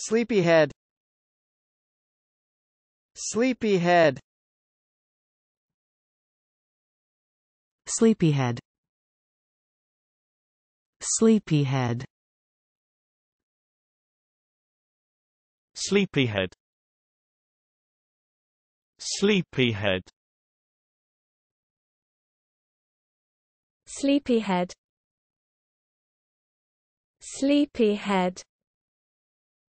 Sleepyhead Sleepyhead Sleepyhead Sleepyhead Sleepyhead Sleepyhead Sleepyhead Sleepyhead